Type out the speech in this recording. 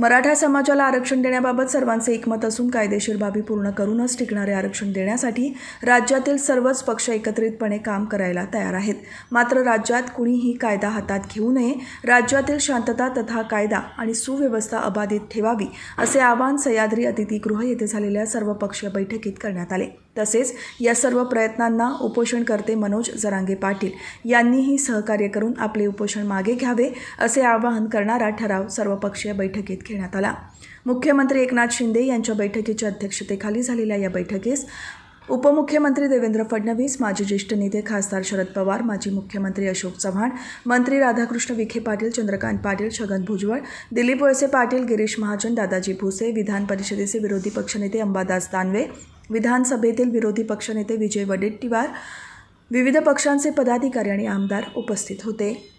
मराठा समाजाला आरक्षण देण्याबाबत सर्वांचे एकमत असून कायदेशीर बाबी पूर्ण करूनच टिकणारे आरक्षण देण्यासाठी राज्यातील सर्वच पक्ष एकत्रितपणे काम करायला तयार आहेत मात्र राज्यात कुणीही कायदा हातात घेऊ नये राज्यातील शांतता तथा कायदा आणि सुव्यवस्था अबाधित ठेवावी असे आवाहन सह्याद्री अतिथीगृह येथे झालेल्या सर्वपक्षीय बैठकीत करण्यात आले तसेच या सर्व प्रयत्नांना उपोषणकर्ते मनोज जरांगे पाटील यांनीही सहकार्य करून आपले उपोषण मागे घ्यावे असे आवाहन करणारा ठराव सर्वपक्षीय बैठकीत घेण्यात आला मुख्यमंत्री एकनाथ शिंदे यांच्या बैठकीच्या अध्यक्षतेखाली झालेल्या या बैठकीस उपमुख्यमंत्री देवेंद्र फडणवीस माजी ज्येष्ठ नेते खासदार शरद पवार माजी मुख्यमंत्री अशोक चव्हाण मंत्री राधाकृष्ण विखे पाटील चंद्रकांत पाटील छगन भुजबळ दिलीप वळसे पाटील गिरीश महाजन दादाजी भुसे विधान परिषदेचे विरोधी पक्षनेते अंबादास दानवे विधानसभेतील विरोधी पक्षनेते विजय वडेट्टीवार विविध पक्षांचे पदाधिकारी आणि आमदार उपस्थित होते